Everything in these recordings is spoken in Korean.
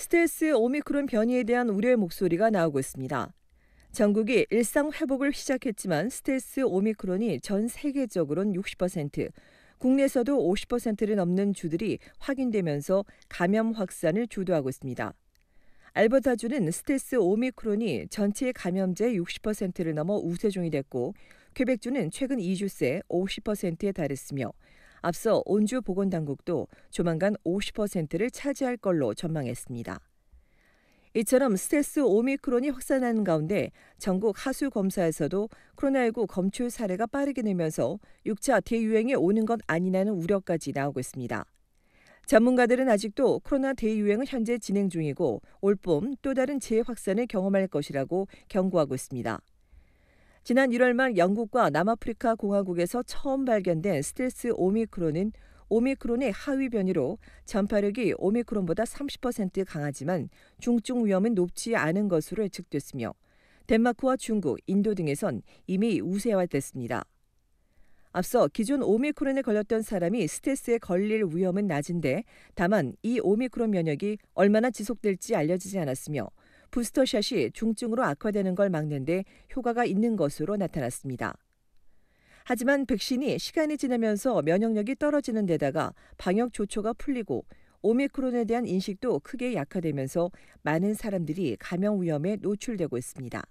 스텔스 오미크론 변이에 대한 우려의 목소리가 나오고 있습니다. 전국이 일상 회복을 시작했지만 스텔스 오미크론이 전 세계적으로는 60%, 국내에서도 50%를 넘는 주들이 확인되면서 감염 확산을 주도하고 있습니다. 알버타주는 스텔스 오미크론이 전체 감염자의 60%를 넘어 우세종이 됐고 퀘벡주는 최근 2주 새 50%에 달했으며 앞서 온주 보건당국도 조만간 50%를 차지할 걸로 전망했습니다. 이처럼 스텔스 오미크론이 확산하는 가운데 전국 하수 검사에서도 코로나19 검출 사례가 빠르게 늘면서 6차 대유행이 오는 것 아니냐는 우려까지 나오고 있습니다. 전문가들은 아직도 코로나 대유행은 현재 진행 중이고 올봄 또 다른 재확산을 경험할 것이라고 경고하고 있습니다. 지난 1월 말 영국과 남아프리카 공화국에서 처음 발견된 스텔스 오미크론은 오미크론의 하위 변이로 전파력이 오미크론보다 30% 강하지만 중증 위험은 높지 않은 것으로 예측됐으며 덴마크와 중국, 인도 등에선 이미 우세화됐습니다. 앞서 기존 오미크론에 걸렸던 사람이 스트레스에 걸릴 위험은 낮은데 다만 이 오미크론 면역이 얼마나 지속될지 알려지지 않았으며 부스터샷이 중증으로 악화되는 걸 막는데 효과가 있는 것으로 나타났습니다. 하지만 백신이 시간이 지나면서 면역력이 떨어지는 데다가 방역 조처가 풀리고 오미크론에 대한 인식도 크게 약화되면서 많은 사람들이 감염 위험에 노출되고 있습니다.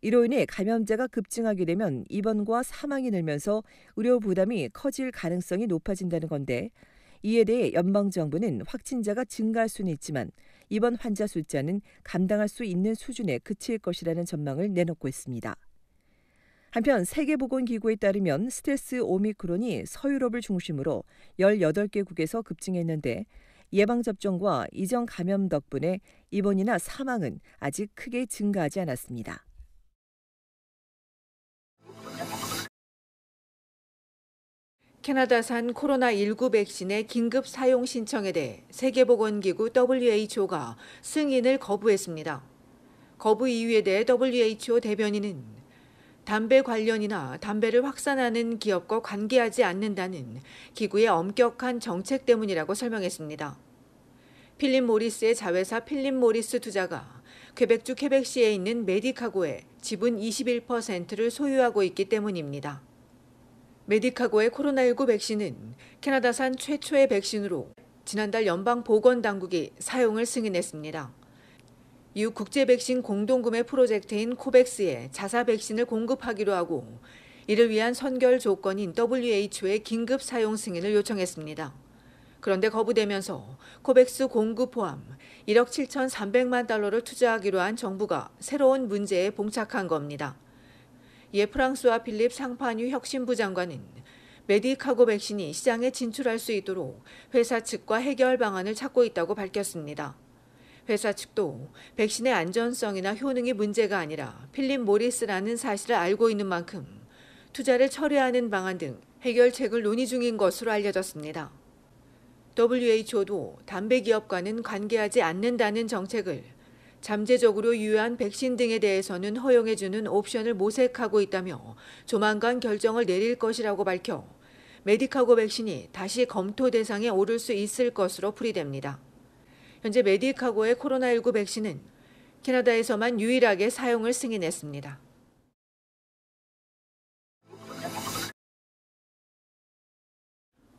이로 인해 감염자가 급증하게 되면 입원과 사망이 늘면서 의료 부담이 커질 가능성이 높아진다는 건데 이에 대해 연방 정부는 확진자가 증가할 수는 있지만 이번 환자 숫자는 감당할 수 있는 수준에 그칠 것이라는 전망을 내놓고 있습니다. 한편 세계보건기구에 따르면 스텔스 오미크론이 서유럽을 중심으로 18개국에서 급증했는데 예방접종과 이전 감염 덕분에 입원이나 사망은 아직 크게 증가하지 않았습니다. 캐나다산 코로나19 백신의 긴급 사용 신청에 대해 세계보건기구 WHO가 승인을 거부했습니다. 거부 이유에 대해 WHO 대변인은 담배 관련이나 담배를 확산하는 기업과 관계하지 않는다는 기구의 엄격한 정책 때문이라고 설명했습니다. 필립 모리스의 자회사 필립 모리스 투자가 퀘벡주 퀘벡시에 있는 메디카고의 지분 21%를 소유하고 있기 때문입니다. 메디카고의 코로나19 백신은 캐나다산 최초의 백신으로 지난달 연방 보건 당국이 사용을 승인했습니다. 이후 국제 백신 공동구매 프로젝트인 코백스에 자사 백신을 공급하기로 하고 이를 위한 선결 조건인 WHO의 긴급 사용 승인을 요청했습니다. 그런데 거부되면서 코백스 공급 포함 1억 7 3 0만 달러를 투자하기로 한 정부가 새로운 문제에 봉착한 겁니다. 이에 예, 프랑스와 빌립 상파뉴 혁신부 장관은 메디카고 백신이 시장에 진출할 수 있도록 회사 측과 해결 방안을 찾고 있다고 밝혔습니다. 회사 측도 백신의 안전성이나 효능이 문제가 아니라 필립 모리스라는 사실을 알고 있는 만큼 투자를 철회하는 방안 등 해결책을 논의 중인 것으로 알려졌습니다. WHO도 담배 기업과는 관계하지 않는다는 정책을 잠재적으로 유효한 백신 등에 대해서는 허용해주는 옵션을 모색하고 있다며 조만간 결정을 내릴 것이라고 밝혀 메디카고 백신이 다시 검토 대상에 오를 수 있을 것으로 풀이됩니다. 현재 메디카고의 코로나19 백신은 캐나다에서만 유일하게 사용을 승인했습니다.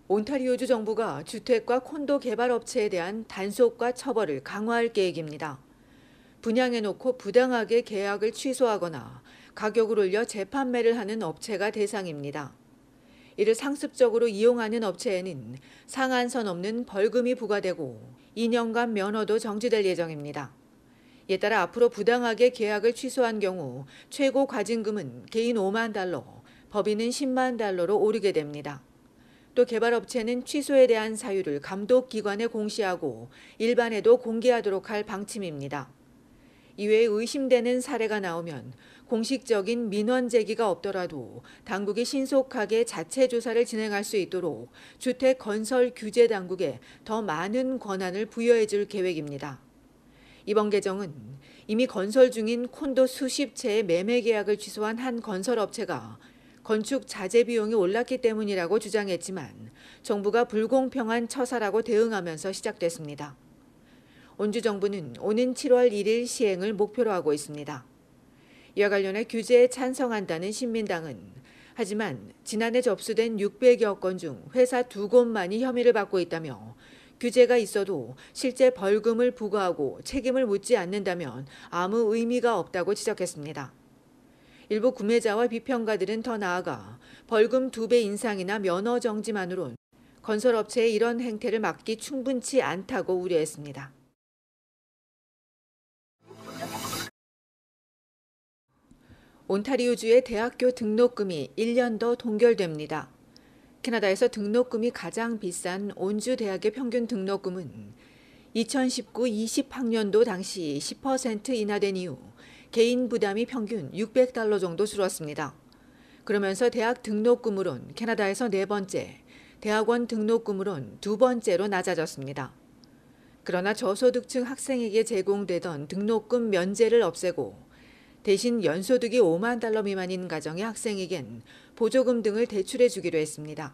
온타리오주 정부가 주택과 콘도 개발 업체에 대한 단속과 처벌을 강화할 계획입니다. 분양해놓고 부당하게 계약을 취소하거나 가격을 올려 재판매를 하는 업체가 대상입니다. 이를 상습적으로 이용하는 업체에는 상한선 없는 벌금이 부과되고 2년간 면허도 정지될 예정입니다. 이에 따라 앞으로 부당하게 계약을 취소한 경우 최고 과징금은 개인 5만 달러, 법인은 10만 달러로 오르게 됩니다. 또 개발업체는 취소에 대한 사유를 감독기관에 공시하고 일반에도 공개하도록 할 방침입니다. 이외에 의심되는 사례가 나오면 공식적인 민원 제기가 없더라도 당국이 신속하게 자체 조사를 진행할 수 있도록 주택 건설 규제 당국에 더 많은 권한을 부여해 줄 계획입니다. 이번 개정은 이미 건설 중인 콘도 수십 채의 매매 계약을 취소한 한 건설업체가 건축 자재 비용이 올랐기 때문이라고 주장했지만 정부가 불공평한 처사라고 대응하면서 시작됐습니다. 온주 정부는 오는 7월 1일 시행을 목표로 하고 있습니다. 이와 관련해 규제에 찬성한다는 신민당은 하지만 지난해 접수된 600여 건 중 회사 두 곳만이 혐의를 받고 있다며 규제가 있어도 실제 벌금을 부과하고 책임을 묻지 않는다면 아무 의미가 없다고 지적했습니다. 일부 구매자와 비평가들은 더 나아가 벌금 두 배 인상이나 면허 정지만으론 건설업체의 이런 행태를 막기 충분치 않다고 우려했습니다. 온타리오주의 대학교 등록금이 1년 더 동결됩니다. 캐나다에서 등록금이 가장 비싼 온주 대학의 평균 등록금은 2019-20학년도 당시 10% 인하된 이후 개인 부담이 평균 600달러 정도 줄었습니다. 그러면서 대학 등록금으론 캐나다에서 네 번째, 대학원 등록금으론 두 번째로 낮아졌습니다. 그러나 저소득층 학생에게 제공되던 등록금 면제를 없애고 대신 연소득이 5만 달러 미만인 가정의 학생에겐 보조금 등을 대출해 주기로 했습니다.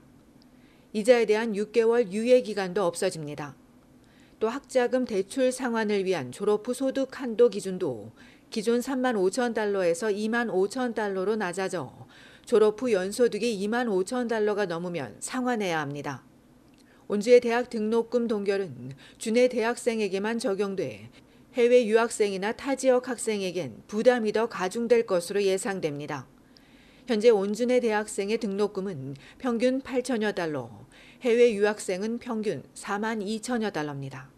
이자에 대한 6개월 유예 기간도 없어집니다. 또 학자금 대출 상환을 위한 졸업 후 소득 한도 기준도 기존 3만 5천 달러에서 2만 5천 달러로 낮아져 졸업 후 연소득이 2만 5천 달러가 넘으면 상환해야 합니다. 온주의 대학 등록금 동결은 주내 대학생에게만 적용돼 해외 유학생이나 타 지역 학생에겐 부담이 더 가중될 것으로 예상됩니다. 현재 온준의 대학생의 등록금은 평균 8천여 달러, 해외 유학생은 평균 4만 2천여 달러입니다.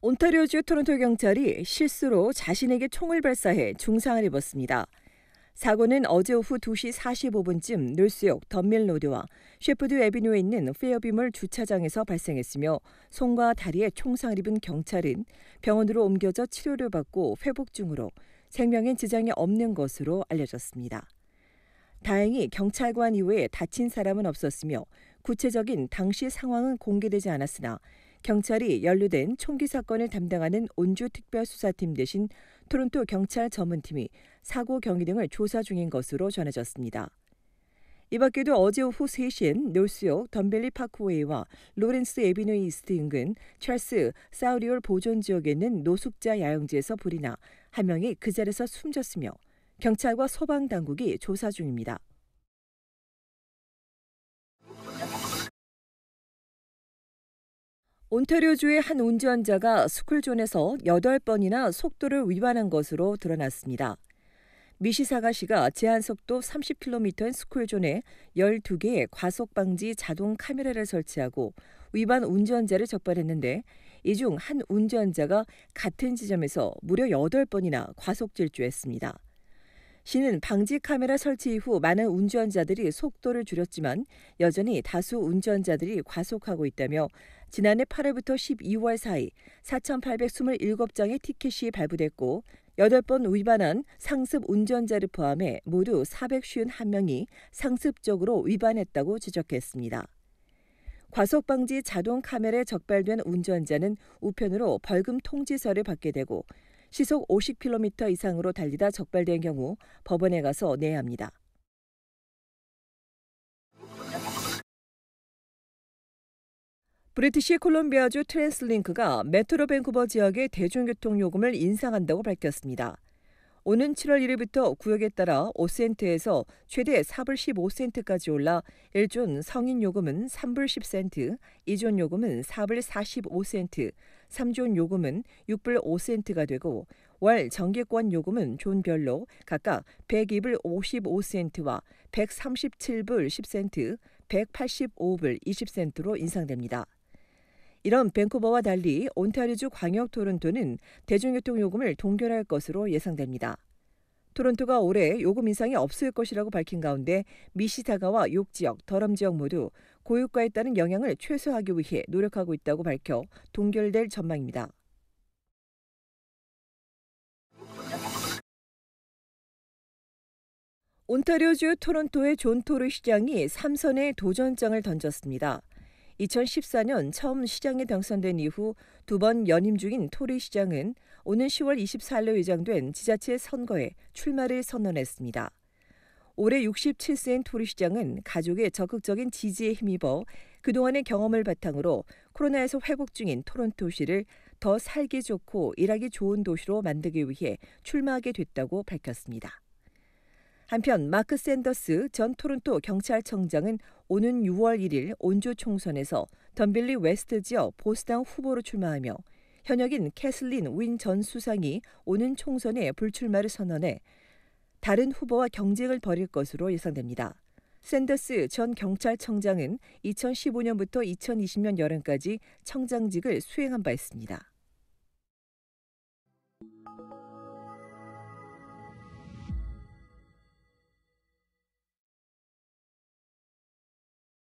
온타리오주 토론토 경찰이 실수로 자신에게 총을 발사해 중상을 입었습니다. 사고는 어제 오후 2시 45분쯤 뉴스역 덤밀로드와 셰프드 에비뉴에 있는 페어빔을 주차장에서 발생했으며 손과 다리에 총상을 입은 경찰은 병원으로 옮겨져 치료를 받고 회복 중으로 생명엔 지장이 없는 것으로 알려졌습니다. 다행히 경찰관 이외에 다친 사람은 없었으며 구체적인 당시 상황은 공개되지 않았으나 경찰이 연루된 총기 사건을 담당하는 온주 특별수사팀 대신 토론토 경찰 전문팀이 사고 경위 등을 조사 중인 것으로 전해졌습니다. 이 밖에도 어제 오후 3시엔 놀스역 덤벨리 파크웨이와 로렌스 에비뉴 이스트 인근 찰스 사우리올 보존 지역에 있는 노숙자 야영지에서 불이 나 한 명이 그 자리에서 숨졌으며 경찰과 소방 당국이 조사 중입니다. 온테리오주의한 운전자가 스쿨존에서 8번이나 속도를 위반한 것으로 드러났습니다. 미시사가시가 제한속도 30km인 스쿨존에 12개의 과속방지 자동 카메라를 설치하고 위반 운전자를 적발했는데 이 중 한 운전자가 같은 지점에서 무려 8번이나 과속 질주했습니다. 시는 방지 카메라 설치 이후 많은 운전자들이 속도를 줄였지만 여전히 다수 운전자들이 과속하고 있다며 지난해 8월부터 12월 사이 4,827장의 티켓이 발부됐고 8번 위반한 상습 운전자를 포함해 모두 451명이 상습적으로 위반했다고 지적했습니다. 과속 방지 자동 카메라에 적발된 운전자는 우편으로 벌금 통지서를 받게 되고 시속 50km 이상으로 달리다 적발된 경우 법원에 가서 내야 합니다. 브리티시 콜롬비아주 트랜슬링크가 메트로 밴쿠버 지역의 대중교통 요금을 인상한다고 밝혔습니다. 오는 7월 1일부터 구역에 따라 5센트에서 최대 4불 15센트까지 올라 1존 성인 요금은 3불 10센트, 2존 요금은 4불 45센트, 3존 요금은 6불 5센트가 되고 월 정기권 요금은 존별로 각각 102불 55센트와 137불 10센트, 185불 20센트로 인상됩니다. 이런 밴쿠버와 달리 온타리주 광역 토론토는 대중교통 요금을 동결할 것으로 예상됩니다. 토론토가 올해 요금 인상이 없을 것이라고 밝힌 가운데 미시타가와 욕 지역, 더럼 지역 모두 고유가에 따른 영향을 최소화하기 위해 노력하고 있다고 밝혀 동결될 전망입니다. 온타리오주 토론토의 존 토르 시장이 3선의 도전장을 던졌습니다. 2014년 처음 시장에 당선된 이후 두 번 연임 중인 토리 시장은 오는 10월 24일로 예정된 지자체 선거에 출마를 선언했습니다. 올해 67세인 토리 시장은 가족의 적극적인 지지에 힘입어 그동안의 경험을 바탕으로 코로나에서 회복 중인 토론토시를 더 살기 좋고 일하기 좋은 도시로 만들기 위해 출마하게 됐다고 밝혔습니다. 한편 마크 샌더스 전 토론토 경찰청장은 오는 6월 1일 온조 총선에서 덤빌리 웨스트 지역 보수당 후보로 출마하며 현역인 캐슬린 윈 전 수상이 오는 총선에 불출마를 선언해 다른 후보와 경쟁을 벌일 것으로 예상됩니다. 샌더스 전 경찰청장은 2015년부터 2020년 여름까지 청장직을 수행한 바 있습니다.